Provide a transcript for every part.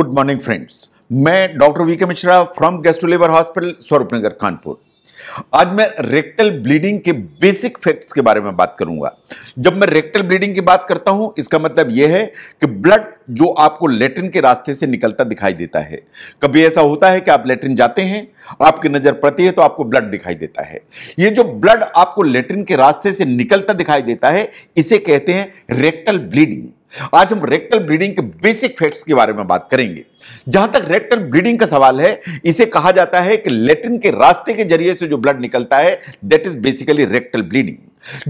good morning friends मैं doctor V K Mishra from gastro लेबर hospital Swaroop Nagar Kanpur आज मैं रेक्टल ब्लीडिंग के बेसिक फैक्ट्स के बारे में बात करूंगा जब मैं रेक्टल ब्लीडिंग की बात करता हूं इसका मतलब यह है कि ब्लड जो आपको लेटरिन के रास्ते से निकलता दिखाई देता है कभी ऐसा होता है कि आप लेटरिन जाते हैं आपकी नज़र पड़ती है तो आपको ब्लड दिखाई देता है ये जो ब्लड आपको लेटरिन के रास्ते से निकलता दिखाई देता है इसे कहते हैं रेक्टल ब्लीडिंग आज हम रेक्टल ब्लीडिंग के बेसिक फैक्ट्स के बारे में बात करेंगे जहां तक रेक्टल ब्लीडिंग का सवाल है इसे कहा जाता है कि लेटिन के रास्ते के जरिए से जो ब्लड निकलता है that is basically rectal bleeding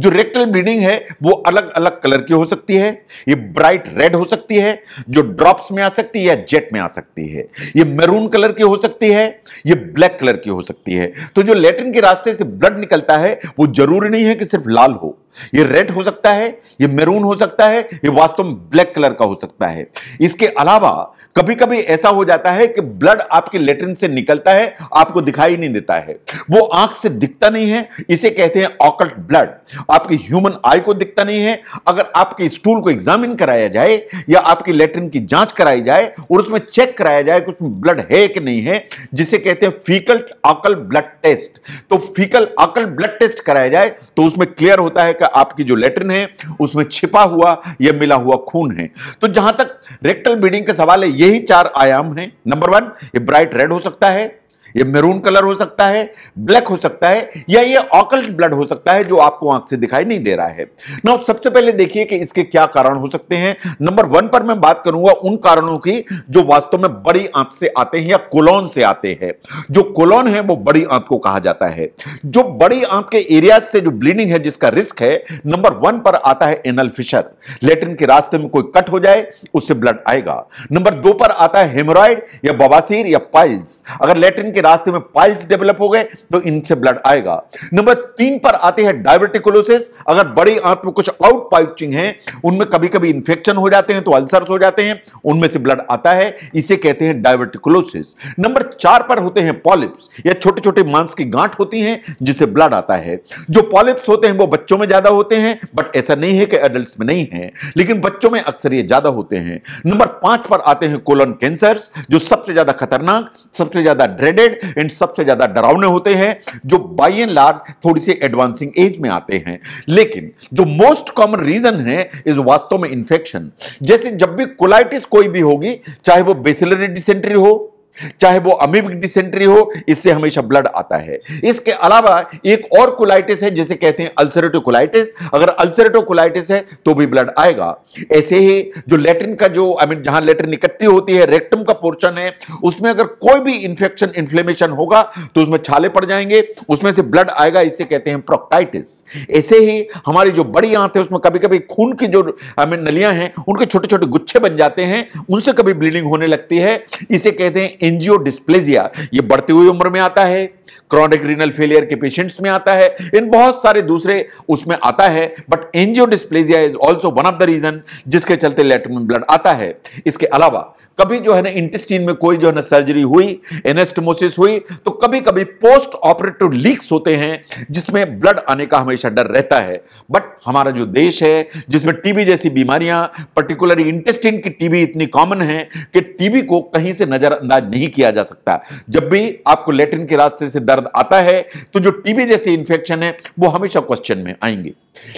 जो रेक्टल ब्लीडिंग है वो अलग अलग कलर की हो सकती है ये ब्राइट रेड हो सकती है जो ड्रॉप्स में आ सकती है या जेट में आ सकती है ये मैरून कलर की हो सकती है ये ब्लैक कलर की हो सकती है तो जो लेटिन के रास्ते से ब्लड निकलता है वो जरूरी नहीं है कि सिर्फ लाल हो ये रेड हो सकता है ये मेरून हो सकता है ये वास्तव में ब्लैक कलर का हो सकता है इसके अलावा कभी कभी ऐसा हो जाता है कि ब्लड आपके लेटरिन से निकलता है आपको दिखाई नहीं देता है वो आंख से दिखता नहीं है इसे कहते हैं ऑकल्ट ब्लड आपके ह्यूमन आई को दिखता नहीं है अगर आपके स्टूल को एग्जामिन कराया जाए या आपकी लेटरिन की जांच कराई जाए और उसमें चेक कराया जाए कि उसमें ब्लड है कि नहीं है जिसे कहते हैं फीकल्ट ऑकल ब्लड टेस्ट तो फीकल ऑकल ब्लड टेस्ट कराया जाए तो उसमें क्लियर होता है का आपकी जो लेटरिन है उसमें छिपा हुआ या मिला हुआ खून है तो जहां तक रेक्टल ब्लीडिंग का सवाल है यही चार आयाम है नंबर वन ये ब्राइट रेड हो सकता है ये मेरून कलर हो सकता है ब्लैक हो सकता है या ये ऑकल्ट ब्लड हो सकता है जो आपको आंख से दिखाई नहीं दे रहा है ना सबसे पहले देखिए कि इसके क्या कारण हो सकते हैं नंबर वन पर मैं बात करूंगा उन कारणों की जो वास्तव में बड़ी आंत से आते हैं या कोलोन से आते हैं जो कोलोन है वो बड़ी आंत को कहा जाता है जो बड़ी आंत के एरिया से जो ब्लीडिंग है जिसका रिस्क है नंबर वन पर आता है एनल फिशर लेटिन के रास्ते में कोई कट हो जाए उससे ब्लड आएगा नंबर दो पर आता है हेमोराइड या बवासीर या पाइल्स अगर लेटिन के के रास्ते में पाइल्स डेवलप हो गए तो इनसे ब्लड आएगा नंबर तीन पर आते हैं डायबिटिकोलोसिस अगर बड़ी आंत में कुछ आउट पाइचिंग है उनमें कभी कभी इंफेक्शन हो जाते हैं तो अल्सर हो जाते हैं उनमें से ब्लड आता है इसे कहते हैं डायबिटिकोलोसिस नंबर चार पर होते हैं पॉलिप्स या छोटे छोटे मांस की गांठ होती हैं जिससे ब्लड आता है जो पॉलिप्स होते हैं वो बच्चों में ज्यादा होते हैं बट ऐसा नहीं है कि एडल्ट में नहीं है लेकिन बच्चों में अक्सर ये ज्यादा होते हैं नंबर पांच पर आते हैं कोलन कैंसर जो सबसे ज्यादा खतरनाक सबसे ज्यादा ड्रेडेड एजुकेटेड एंड सबसे ज्यादा डरावने होते हैं जो बाई एंड लार्ज थोड़ी सी एडवांसिंग एज में आते हैं लेकिन जो मोस्ट कॉमन रीजन है इज वास्तव में इंफेक्शन जैसे जब भी कोलाइटिस कोई भी होगी चाहे वो बेसिलरी डिसेंट्री हो चाहे वो अमीबिक डिसेंट्री हो इससे हमेशा ब्लड आता है इसके अलावा एक और कोलाइटिस है जिसे कहते हैं अल्सरेटो कोलाइटिस अगर अल्सरेटो कोलाइटिस है तो भी ब्लड आएगा ऐसे ही जो लेटरिन का जो आई मीन जहां लेटरिन इकट्ठी होती है रेक्टम का पोर्शन है उसमें अगर कोई भी इंफेक्शन इंफ्लेमेशन होगा तो उसमें छाले पड़ जाएंगे उसमें से ब्लड आएगा इसे कहते हैं प्रोक्टाइटिस ऐसे ही हमारी जो बड़ी आंत है उसमें कभी कभी खून की जो आई मीन नलियां हैं उनके छोटे छोटे गुच्छे बन जाते हैं उनसे कभी ब्लीडिंग होने लगती है इसे कहते हैं एनजीओ डिस्प्लेजिया ये बढ़ती हुई उम्र में आता है क्रॉनिक रीनल फेलियर के पेशेंट्स में आता है इन बहुत सारे दूसरे उसमें आता है but angiodysplasia is also one of the reason जिसके चलते लेटमिन ब्लड आता है इसके अलावा कभी जो है ना इंटेस्टीन में कोई जो है ना सर्जरी हुई एनेस्टमोसिस हुई तो कभी कभी पोस्ट ऑपरेटिव लीक्स होते हैं जिसमें ब्लड आने का हमेशा डर रहता है बट हमारा जो देश है जिसमें टीबी जैसी बीमारियां पर्टिकुलरली इंटेस्टीन की टीबी इतनी कॉमन है कि टीबी को कहीं से नजरअंदाज नहीं किया जा सकता जब भी आपको लेटिन के रास्ते से दर्द आता है तो जो टीबी जैसे इंफेक्शन है वो हमेशा क्वेश्चन में आएंगे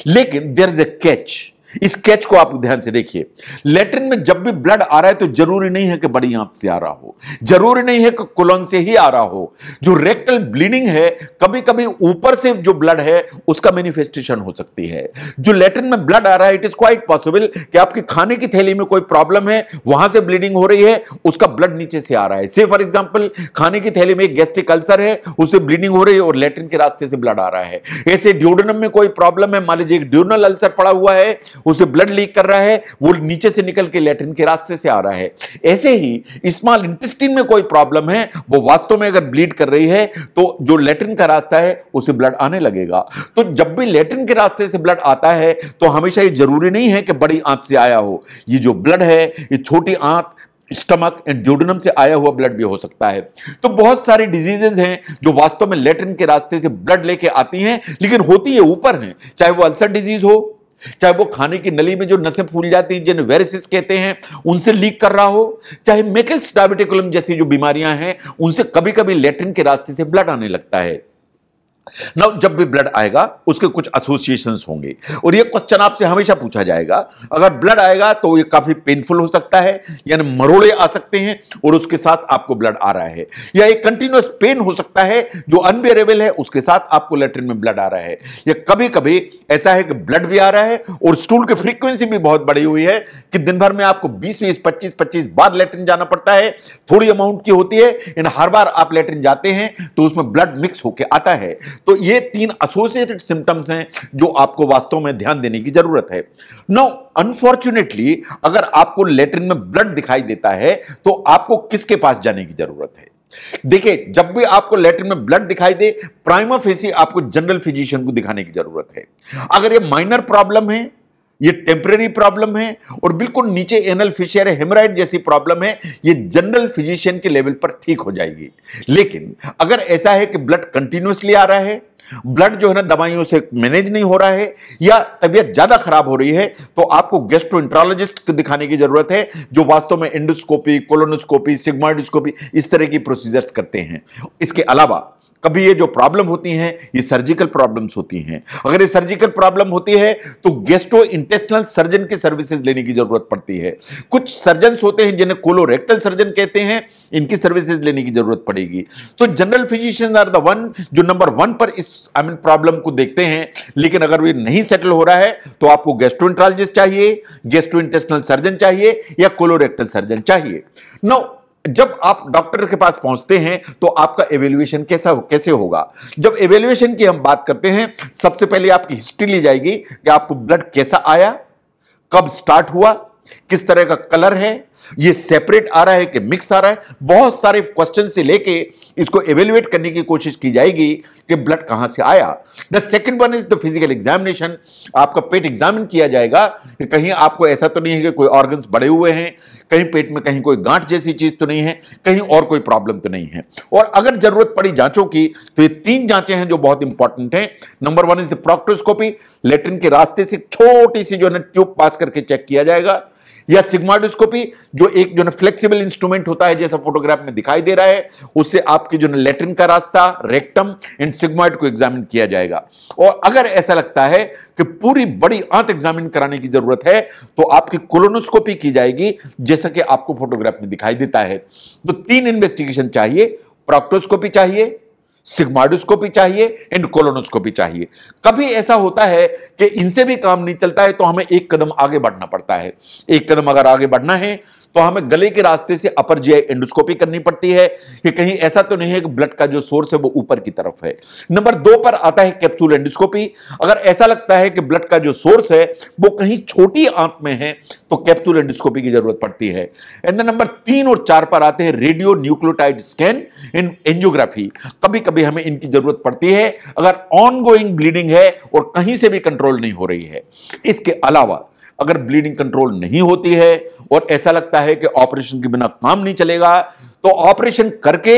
लेकिन देर इज ए कैच इस स्केच को आप ध्यान से देखिए लेटरिन में जब भी ब्लड आ रहा है तो जरूरी नहीं है कि बड़ी आंत से आ रहा हो जरूरी नहीं है कि कुलन से ही आ रहा हो जो रेक्टल ब्लीडिंग है कभी कभी ऊपर से जो ब्लड है उसका मैनिफेस्टेशन हो सकती है जो लेटरिन में ब्लड आ रहा है इट इज क्वाइट पॉसिबल कि आपके खाने की थैली में कोई प्रॉब्लम है वहां से ब्लीडिंग हो रही है उसका ब्लड नीचे से आ रहा है से फॉर एग्जाम्पल खाने की थैली में एक गैस्ट्रिक अल्सर है उसे ब्लीडिंग हो रही है और लेटरिन के रास्ते से ब्लड आ रहा है ऐसे ड्यूडनम में कोई प्रॉब्लम है मान लीजिए एक ड्यूडनल अल्सर पड़ा हुआ है उसे ब्लड लीक कर रहा है वो नीचे से निकल के लेटरिन के रास्ते से आ रहा है ऐसे ही स्मॉल इंटेस्टिन में कोई प्रॉब्लम है वो वास्तव में अगर ब्लीड कर रही है तो जो लेटरिन का रास्ता है उसे ब्लड आने लगेगा तो जब भी लेटरिन के रास्ते से ब्लड आता है तो हमेशा ये जरूरी नहीं है कि बड़ी आंत से आया हो ये जो ब्लड है ये छोटी आंत स्टमक एंड ड्यूडनम से आया हुआ ब्लड भी हो सकता है तो बहुत सारी डिजीजेज हैं जो वास्तव में लेटरिन के रास्ते से ब्लड लेके आती हैं लेकिन होती है ऊपर है चाहे वो अल्सर डिजीज हो चाहे वो खाने की नली में जो नसें फूल जाती हैं जिन्हें वेरिसिस कहते हैं उनसे लीक कर रहा हो चाहे मेकल्स डायबिटिकुलम जैसी जो बीमारियां हैं उनसे कभी कभी लेटरिन के रास्ते से ब्लड आने लगता है नाउ जब भी ब्लड आएगा उसके कुछ एसोसिएशन होंगे और ये क्वेश्चन आपसे हमेशा पूछा जाएगा अगर ब्लड आएगा तो ये काफ़ी पेनफुल हो सकता है यानी मरोड़े आ सकते हैं और उसके साथ आपको ब्लड आ रहा है या एक कंटिन्यूस पेन हो सकता है जो अनबेरेबल है उसके साथ आपको लेटरिन में ब्लड आ रहा है या कभी कभी ऐसा है कि ब्लड भी आ रहा है और स्टूल की फ्रीक्वेंसी भी बहुत बढ़ी हुई है कि दिन भर में आपको बीस बीस पच्चीस पच्चीस बार लेटरिन जाना पड़ता है थोड़ी अमाउंट की होती है हर बार आप लेटरिन जाते हैं तो उसमें ब्लड मिक्स होकर आता है तो ये तीन एसोसिएटेड सिम्टम्स हैं जो आपको वास्तव में ध्यान देने की जरूरत है नो अनफॉर्चुनेटली अगर आपको लेटरिन में ब्लड दिखाई देता है तो आपको किसके पास जाने की जरूरत है देखिए जब भी आपको लेटरिन में ब्लड दिखाई दे प्राइमर फेसी आपको जनरल फिजिशियन को दिखाने की जरूरत है अगर ये माइनर प्रॉब्लम है ये टेम्परेरी प्रॉब्लम है और बिल्कुल नीचे एनल फिशियर हेमराइड जैसी प्रॉब्लम है ये जनरल फिजिशियन के लेवल पर ठीक हो जाएगी लेकिन अगर ऐसा है कि ब्लड कंटिन्यूसली आ रहा है ब्लड जो है ना दवाइयों से मैनेज नहीं हो रहा है या तबियत ज्यादा खराब हो रही है तो आपको गेस्ट्रो इंट्रोलॉजिस्ट दिखाने की जरूरत है जो वास्तव में एंडोस्कोपी कोलोनोस्कोपी सिग्माइडोस्कोपी इस तरह की प्रोसीजर्स करते हैं इसके अलावा कभी ये जो प्रॉब्लम होती हैं ये सर्जिकल प्रॉब्लम्स होती हैं अगर ये सर्जिकल प्रॉब्लम होती है तो गेस्टो इंटेस्टनल सर्जन की सर्विसेज लेने की जरूरत पड़ती है कुछ सर्जन होते हैं जिन्हें कोलोरेक्टल सर्जन कहते हैं इनकी सर्विसेज लेने की जरूरत पड़ेगी तो general physician are the one जो नंबर वन पर इस आई मीन प्रॉब्लम को देखते हैं लेकिन अगर ये नहीं सेटल हो रहा है तो आपको गेस्ट्रोइंट्रोलॉजिस्ट चाहिए गेस्ट्रो सर्जन चाहिए या कोलोरेक्टल सर्जन चाहिए नो जब आप डॉक्टर के पास पहुंचते हैं तो आपका एवेल्युएशन कैसा हो कैसे होगा जब एवेल्युएशन की हम बात करते हैं सबसे पहले आपकी हिस्ट्री ली जाएगी कि आपको ब्लड कैसा आया कब स्टार्ट हुआ किस तरह का कलर है ये सेपरेट आ रहा है कि मिक्स आ रहा है बहुत सारे क्वेश्चन से लेके इसको एवेल्युएट करने की कोशिश की जाएगी कि ब्लड कहां से आया the second one is the physical examination आपका पेट एग्जामिन किया जाएगा कि कहीं आपको ऐसा तो नहीं है कि कोई ऑर्गन्स बड़े हुए हैं कहीं पेट में कहीं कोई गांठ जैसी चीज तो नहीं है कहीं और कोई प्रॉब्लम तो नहीं है और अगर जरूरत पड़ी जांचों की तो ये तीन जांचें हैं जो बहुत इंपॉर्टेंट हैं number one is the proctoscopy latrine के रास्ते से छोटी सी जो है ट्यूब पास करके चेक किया जाएगा या सिग्माडोस्कोपी जो एक जो फ्लेक्सिबल इंस्ट्रूमेंट होता है जैसा फोटोग्राफ में दिखाई दे रहा है उससे आपकी जो लेटरिन का रास्ता रेक्टम एंड सिग्माइड को एग्जामिन किया जाएगा और अगर ऐसा लगता है कि पूरी बड़ी आंत एग्जामिन कराने की जरूरत है तो आपकी कोलोनोस्कोपी की जाएगी जैसा कि आपको फोटोग्राफ में दिखाई देता है तो तीन इन्वेस्टिगेशन चाहिए प्रोक्टोस्कोपी चाहिए सिग्माडोस्कोपी चाहिए एंड कोलोनोस्कोपी चाहिए कभी ऐसा होता है कि इनसे भी काम नहीं चलता है तो हमें एक कदम आगे बढ़ना पड़ता है एक कदम अगर आगे बढ़ना है तो हमें गले के रास्ते से अपर जी एंडोस्कोपी करनी पड़ती है कि कहीं ऐसा तो नहीं है कि ब्लड का जो सोर्स है वो ऊपर की तरफ है नंबर दो पर आता है कैप्सूल एंडोस्कोपी अगर ऐसा लगता है कि ब्लड का जो सोर्स है वो कहीं छोटी आंत में है तो कैप्सूल एंडोस्कोपी की जरूरत पड़ती है एंड नंबर तीन और चार पर आते हैं radio nucleotide scan and angiography कभी कभी हमें इनकी जरूरत पड़ती है अगर ऑनगोइंग ब्लीडिंग है और कहीं से भी कंट्रोल नहीं हो रही है इसके अलावा अगर ब्लीडिंग कंट्रोल नहीं होती है और ऐसा लगता है कि ऑपरेशन के बिना काम नहीं चलेगा तो ऑपरेशन करके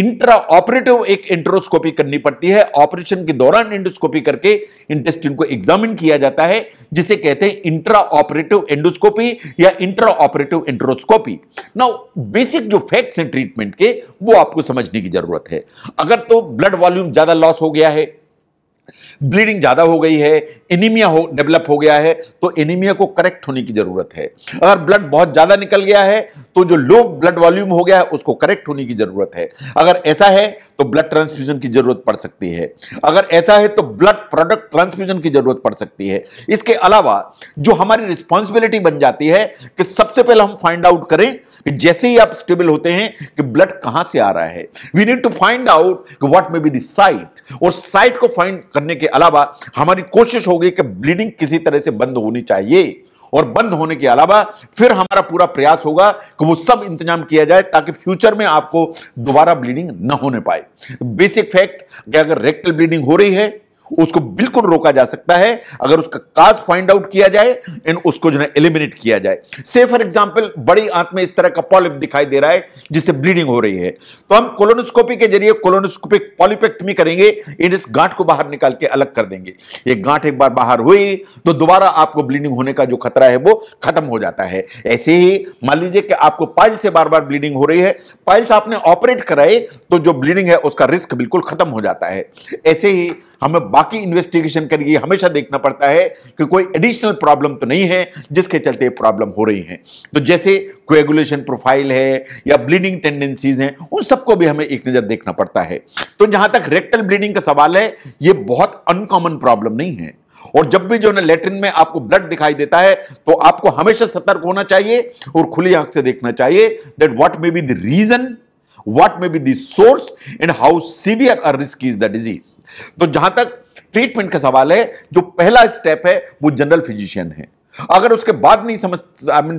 इंट्रा ऑपरेटिव एक एंट्रोस्कोपी करनी पड़ती है ऑपरेशन के दौरान एंडोस्कोपी करके इंटेस्टिन को एग्जामिन किया जाता है जिसे कहते हैं इंट्रा ऑपरेटिव एंडोस्कोपी या intra operative enteroscopy now basic जो फैक्ट्स हैं ट्रीटमेंट के वो आपको समझने की जरूरत है अगर तो ब्लड वॉल्यूम ज्यादा लॉस हो गया है ब्लीडिंग ज़्यादा हो गई है एनीमिया हो डेवलप हो गया है तो एनीमिया को करेक्ट होने की ज़रूरत है अगर ब्लड बहुत ज़्यादा निकल गया है तो जो लो ब्लड वॉल्यूम हो गया है उसको करेक्ट होने की ज़रूरत है अगर ऐसा है तो ब्लड ट्रांसफ्यूजन की ज़रूरत पड़ सकती है अगर ऐसा है तो ब्लड प्रोडक्ट ट्रांसफ्यूजन की ज़रूरत पड़ सकती है इसके अलावा जो हमारी रिस्पॉन्सिबिलिटी बन जाती है कि सबसे पहले हम फाइंड आउट करें कि जैसे ही आप स्टेबल होते हैं कि ब्लड कहां से आ रहा है we need to find out what may be the site और साइट को फाइंड करने के अलावा हमारी कोशिश होगी कि ब्लीडिंग किसी तरह से बंद होनी चाहिए और बंद होने के अलावा फिर हमारा पूरा प्रयास होगा कि वो सब इंतजाम किया जाए ताकि फ्यूचर में आपको दोबारा ब्लीडिंग ना होने पाए बेसिक फैक्ट कि अगर रेक्टल ब्लीडिंग हो रही है उसको बिल्कुल रोका जा सकता है अगर उसका काज फाइंड आउट किया जाए एंड उसको जो है एलिमिनेट किया जाए से फॉर एग्जाम्पल बड़ी आंत में इस तरह का पॉलिप दिखाई दे रहा है जिससे ब्लीडिंग हो रही है तो हम कोलोनोस्कोपी के जरिए कोलोनोस्कोपिक पॉलिपेक्टमी करेंगे एंड इस गांठ को बाहर निकाल के अलग कर देंगे ये गांठ एक बार बाहर हुई तो दोबारा आपको ब्लीडिंग होने का जो खतरा है वो खत्म हो जाता है ऐसे ही मान लीजिए कि आपको पाइल से बार बार ब्लीडिंग हो रही है पाइल्स आपने ऑपरेट कराए तो जो ब्लीडिंग है उसका रिस्क बिल्कुल खत्म हो जाता है ऐसे ही हमें बाकी इन्वेस्टिगेशन करके हमेशा देखना पड़ता है कि कोई एडिशनल प्रॉब्लम तो नहीं है जिसके चलते प्रॉब्लम हो रही है तो जैसे कोएगुलेशन प्रोफाइल है या ब्लीडिंग टेंडेंसीज हैं उन सबको भी हमें एक नज़र देखना पड़ता है तो जहां तक रेक्टल ब्लीडिंग का सवाल है ये बहुत अनकॉमन प्रॉब्लम नहीं है और जब भी जो है लेटरिन में आपको ब्लड दिखाई देता है तो आपको हमेशा सतर्क होना चाहिए और खुली आंख से देखना चाहिए that what may be the reason what may be the source and how severe or risk is the disease तो जहां तक ट्रीटमेंट का सवाल है जो पहला स्टेप है वो जनरल फिजिशियन है अगर उसके बाद नहीं समझ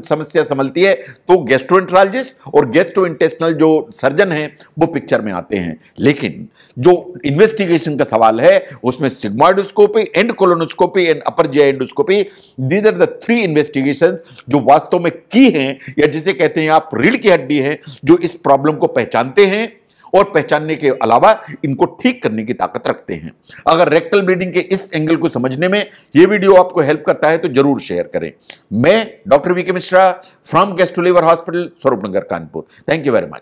समस्या संभलती है तो गेस्ट्रोइंट्रालजिस्ट और इंटेस्टनल जो सर्जन हैं वो पिक्चर में आते हैं लेकिन जो इन्वेस्टिगेशन का सवाल है उसमें sigmoidoscopy and colonoscopy and upper G endoscopy these are the three investigation जो वास्तव में की हैं या जिसे कहते हैं आप रीढ़ की हड्डी है जो इस प्रॉब्लम को पहचानते हैं और पहचानने के अलावा इनको ठीक करने की ताकत रखते हैं अगर रेक्टल ब्लीडिंग के इस एंगल को समझने में यह वीडियो आपको हेल्प करता है तो जरूर शेयर करें मैं doctor V Mishra from gastro liver hospital Nagar Kanpur thank you very much